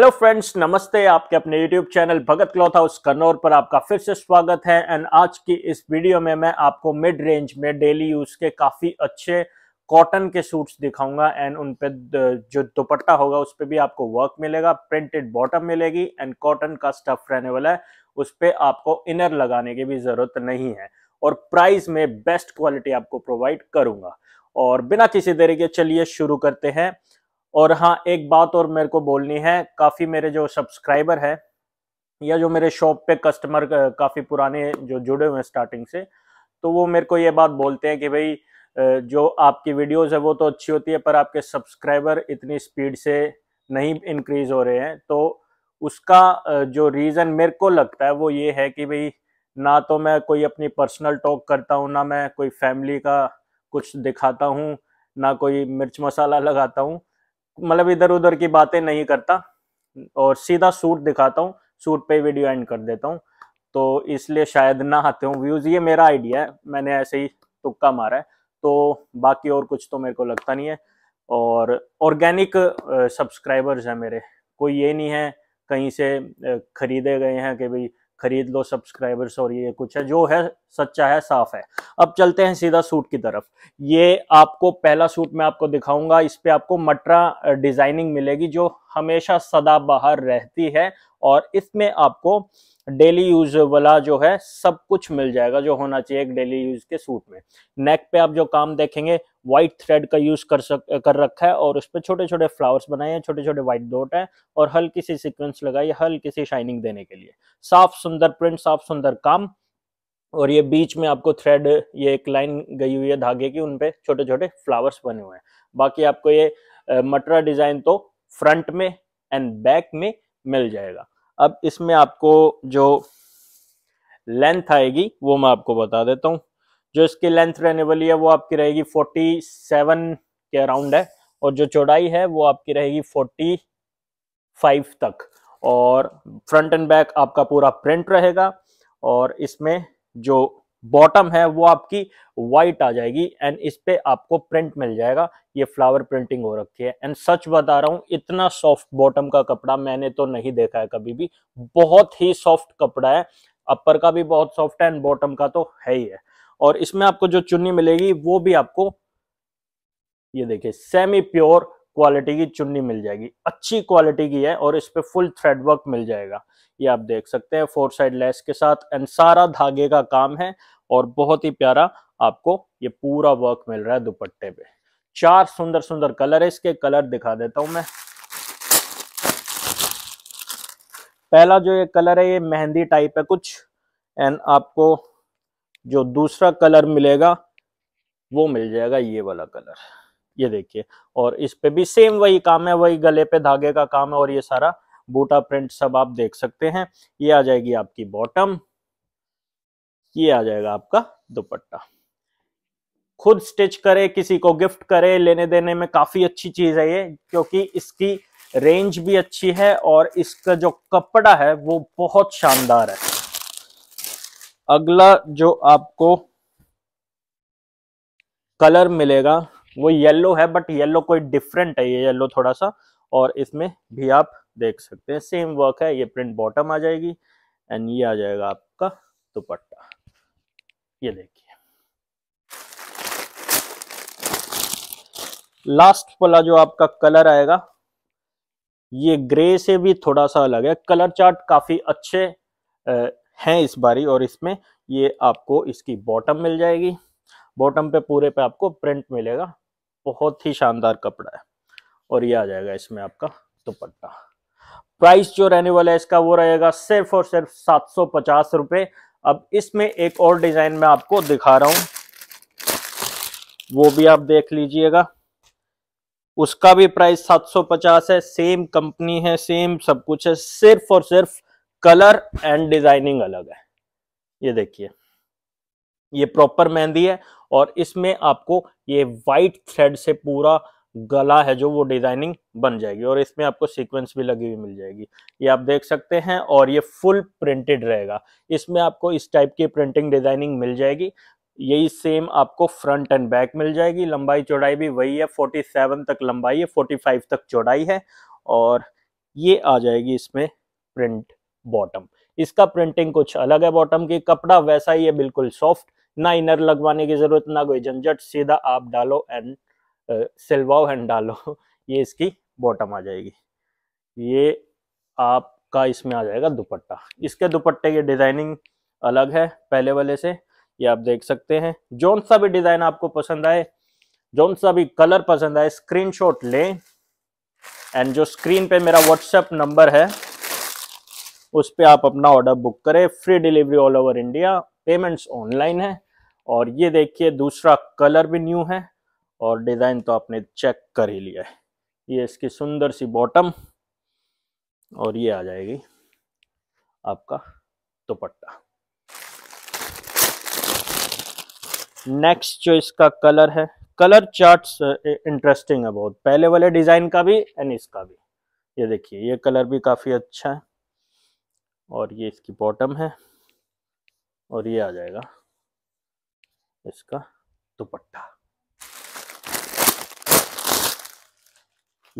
hello friends नमस्ते आपके अपने YouTube channel Bhagat cloth house Kannaur पर आपका फिर से स्वागत है एंड आज की इस वीडियो में मैं आपको मिड रेंज में डेली यूज के काफी अच्छे कॉटन के सूट्स दिखाऊंगा एंड उन पे जो दुपट्टा होगा उस पर भी आपको वर्क मिलेगा प्रिंटेड बॉटम मिलेगी एंड कॉटन का स्टफ रहने वाला है उस पर आपको इनर लगाने की भी जरूरत नहीं है और प्राइस में बेस्ट क्वालिटी आपको प्रोवाइड करूंगा और बिना किसी तरीके चलिए शुरू करते हैं और हाँ एक बात और मेरे को बोलनी है काफ़ी मेरे जो सब्सक्राइबर हैं या जो मेरे शॉप पे कस्टमर काफ़ी पुराने जो जुड़े हुए हैं स्टार्टिंग से तो वो मेरे को ये बात बोलते हैं कि भाई जो आपकी वीडियोस है वो तो अच्छी होती है पर आपके सब्सक्राइबर इतनी स्पीड से नहीं इंक्रीज हो रहे हैं तो उसका जो रीज़न मेरे को लगता है वो ये है कि भाई ना तो मैं कोई अपनी पर्सनल टॉक करता हूँ ना मैं कोई फैमिली का कुछ दिखाता हूँ ना कोई मिर्च मसाला लगाता हूँ मतलब इधर उधर की बातें नहीं करता और सीधा सूट दिखाता हूँ सूट पे वीडियो एंड कर देता हूँ तो इसलिए शायद ना आते हूँ व्यूज़ ये मेरा आइडिया है मैंने ऐसे ही तुक्का मारा है तो बाकी और कुछ तो मेरे को लगता नहीं है और ऑर्गेनिक सब्सक्राइबर्स हैं मेरे कोई ये नहीं है कहीं से खरीदे गए हैं कि भाई खरीद लो सब्सक्राइबर्स और ये कुछ है जो है सच्चा है साफ है अब चलते हैं सीधा सूट की तरफ ये आपको पहला सूट मैं आपको दिखाऊंगा इस पे आपको मटरा डिजाइनिंग मिलेगी जो हमेशा सदाबहार रहती है और इसमें आपको डेली यूज वाला जो है सब कुछ मिल जाएगा जो होना चाहिए एक डेली यूज के सूट में नेक पे आप जो काम देखेंगे व्हाइट थ्रेड का यूज कर सक कर रखा है और उस पर छोटे छोटे फ्लावर्स बनाए हैं छोटे छोटे व्हाइट डॉट हैं और हल्की सी सीक्वेंस लगाई हल्की सी शाइनिंग देने के लिए साफ सुंदर प्रिंट साफ सुंदर काम और ये बीच में आपको थ्रेड ये एक लाइन गई हुई है धागे की उनपे छोटे छोटे फ्लावर्स बने हुए हैं बाकी आपको ये मटरा डिजाइन तो फ्रंट में एंड बैक में मिल जाएगा अब इसमें आपको जो लेंथ आएगी वो मैं आपको बता देता हूँ जो इसकी लेंथ रहने वाली है वो आपकी रहेगी 47 के अराउंड है और जो चौड़ाई है वो आपकी रहेगी 45 तक और फ्रंट एंड बैक आपका पूरा प्रिंट रहेगा और इसमें जो बॉटम है वो आपकी व्हाइट आ जाएगी एंड इस पे आपको प्रिंट मिल जाएगा ये फ्लावर प्रिंटिंग हो रखी है एंड सच बता रहा हूँ इतना सॉफ्ट बॉटम का कपड़ा मैंने तो नहीं देखा है कभी भी बहुत ही सॉफ्ट कपड़ा है अपर का भी बहुत सॉफ्ट है एंड बॉटम का तो है ही है और इसमें आपको जो चुन्नी मिलेगी वो भी आपको ये देखिए सेमी प्योर क्वालिटी की चुन्नी मिल जाएगी अच्छी क्वालिटी की है और इस पर फुल थ्रेड वर्क मिल जाएगा ये आप देख सकते हैं फोर साइड लेस के साथ एंड सारा धागे का काम है और बहुत ही प्यारा आपको ये पूरा वर्क मिल रहा है दुपट्टे पे चार सुंदर सुंदर कलर है इसके कलर दिखा देता हूं मैं पहला जो ये कलर है ये मेहंदी टाइप है कुछ एंड आपको जो दूसरा कलर मिलेगा वो मिल जाएगा ये वाला कलर ये देखिए और इस पे भी सेम वही काम है वही गले पे धागे का काम है और ये सारा बूटा प्रिंट सब आप देख सकते हैं ये आ जाएगी आपकी बॉटम ये आ जाएगा आपका दुपट्टा खुद स्टिच करे किसी को गिफ्ट करे लेने देने में काफी अच्छी चीज है ये क्योंकि इसकी रेंज भी अच्छी है और इसका जो कपड़ा है वो बहुत शानदार है अगला जो आपको कलर मिलेगा वो येलो है बट येलो कोई डिफरेंट है ये येलो थोड़ा सा और इसमें भी आप देख सकते हैं सेम वर्क है ये प्रिंट बॉटम आ जाएगी एंड ये आ जाएगा आपका दुपट्टा ये देखिए लास्ट वाला जो आपका कलर आएगा ये ग्रे से भी थोड़ा सा अलग है कलर चार्ट काफी अच्छे हैं इस बारी और इसमें ये आपको इसकी बॉटम मिल जाएगी बॉटम पे पूरे पे आपको प्रिंट मिलेगा बहुत ही शानदार कपड़ा है और ये आ जाएगा इसमें आपका दुपट्टा प्राइस जो रहने वाला है इसका वो रहेगा सिर्फ और सिर्फ सात सौ पचास रुपये अब इसमें एक और डिजाइन में आपको दिखा रहा हूं वो भी आप देख लीजिएगा उसका भी प्राइस 750 है सेम कंपनी है सेम सब कुछ है सिर्फ और सिर्फ कलर एंड डिजाइनिंग अलग है ये देखिए ये प्रॉपर मेहंदी है और इसमें आपको ये वाइट थ्रेड से पूरा गला है जो वो डिजाइनिंग बन जाएगी और इसमें आपको सीक्वेंस भी लगी हुई मिल जाएगी ये आप देख सकते हैं और ये फुल प्रिंटेड रहेगा इसमें आपको इस टाइप की प्रिंटिंग डिजाइनिंग मिल जाएगी यही सेम आपको फ्रंट एंड बैक मिल जाएगी लंबाई चौड़ाई भी वही है 47 तक लंबाई है 45 तक चौड़ाई है और ये आ जाएगी इसमें प्रिंट बॉटम इसका प्रिंटिंग कुछ अलग है बॉटम की कपड़ा वैसा ही है बिल्कुल सॉफ्ट ना इनर लगवाने की ज़रूरत ना कोई झंझट सीधा आप डालो एंड सिलवाओ एंड डालो ये इसकी बॉटम आ जाएगी ये आपका इसमें आ जाएगा दुपट्टा इसके दुपट्टे की डिज़ाइनिंग अलग है पहले वाले से ये आप देख सकते हैं जौन सा भी डिज़ाइन आपको पसंद आए जौन सा भी कलर पसंद आए शॉट लें एंड जो स्क्रीन पे मेरा व्हाट्सएप नंबर है उस पर आप अपना ऑर्डर बुक करें free delivery all over India payments online है और ये देखिए दूसरा कलर भी न्यू है और डिज़ाइन तो आपने चेक कर ही लिया है ये इसकी सुंदर सी बॉटम और ये आ जाएगी आपका दुपट्टा नेक्स्ट जो इसका कलर है कलर चार्ट्स इंटरेस्टिंग है बहुत पहले वाले डिज़ाइन का भी एंड इसका भी ये देखिए ये कलर भी काफ़ी अच्छा है और ये इसकी बॉटम है और ये आ जाएगा इसका दुपट्टा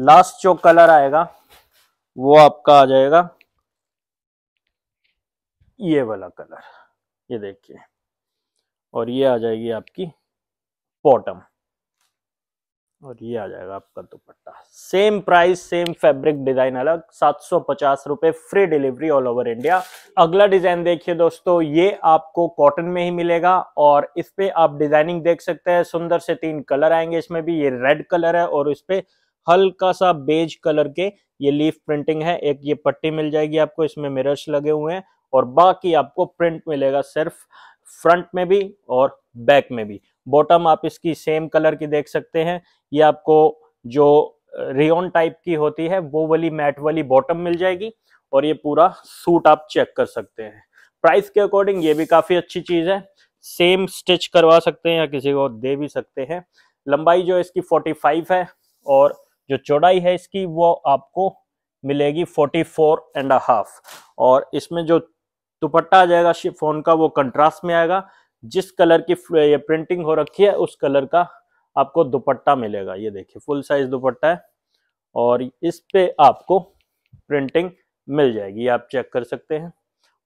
लास्ट जो कलर आएगा वो आपका आ जाएगा ये वाला कलर ये देखिए और ये आ जाएगी आपकी बॉटम और ये आ जाएगा आपका dupatta same price same fabric design अलग सात सौ पचास रुपए free delivery all over India अगला डिजाइन देखिए दोस्तों ये आपको कॉटन में ही मिलेगा और इस पे आप डिजाइनिंग देख सकते हैं सुंदर से तीन कलर आएंगे इसमें भी ये रेड कलर है और इस पे हल्का सा बेज कलर के ये लीफ प्रिंटिंग है एक ये पट्टी मिल जाएगी आपको इसमें मिरर्स लगे हुए हैं और बाकी आपको प्रिंट मिलेगा सिर्फ फ्रंट में भी और बैक में भी बॉटम आप इसकी सेम कलर की देख सकते हैं ये आपको जो रियोन टाइप की होती है वो वाली मैट वाली बॉटम मिल जाएगी और ये पूरा सूट आप चेक कर सकते हैं प्राइस के अकॉर्डिंग ये भी काफ़ी अच्छी चीज़ है सेम स्टिच करवा सकते हैं या किसी को दे भी सकते हैं लंबाई जो इसकी 45 है और जो चौड़ाई है इसकी वो आपको मिलेगी 44 एंड हाफ और इसमें जो दुपट्टा आ जाएगा शिफोन का वो कंट्रास्ट में आएगा जिस कलर की ये प्रिंटिंग हो रखी है उस कलर का आपको दुपट्टा मिलेगा ये देखिए फुल साइज दुपट्टा है और इस पे आपको प्रिंटिंग मिल जाएगी आप चेक कर सकते हैं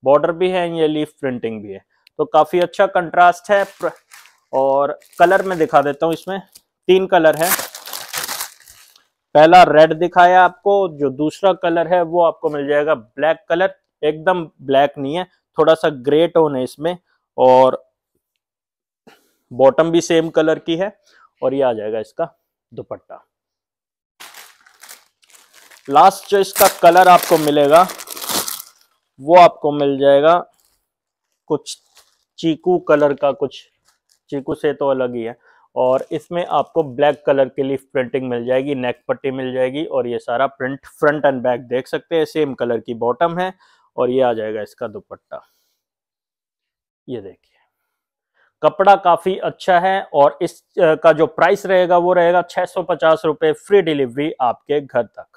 बॉर्डर भी है ये लीफ प्रिंटिंग भी है तो काफ़ी अच्छा कंट्रास्ट है और कलर में दिखा देता हूँ इसमें तीन कलर है पहला रेड दिखाया आपको जो दूसरा कलर है वो आपको मिल जाएगा ब्लैक कलर एकदम ब्लैक नहीं है थोड़ा सा ग्रे टोन है इसमें और बॉटम भी सेम कलर की है और ये आ जाएगा इसका दुपट्टा लास्ट जो इसका कलर आपको मिलेगा वो आपको मिल जाएगा कुछ चीकू कलर का कुछ चीकू से तो अलग ही है और इसमें आपको ब्लैक कलर के लिए प्रिंटिंग मिल जाएगी नेक पट्टी मिल जाएगी और ये सारा प्रिंट फ्रंट एंड बैक देख सकते हैं सेम कलर की बॉटम है और ये आ जाएगा इसका दुपट्टा ये देखिए कपड़ा काफ़ी अच्छा है और इस का जो प्राइस रहेगा वो रहेगा छः सौ पचास रुपये फ्री डिलीवरी आपके घर तक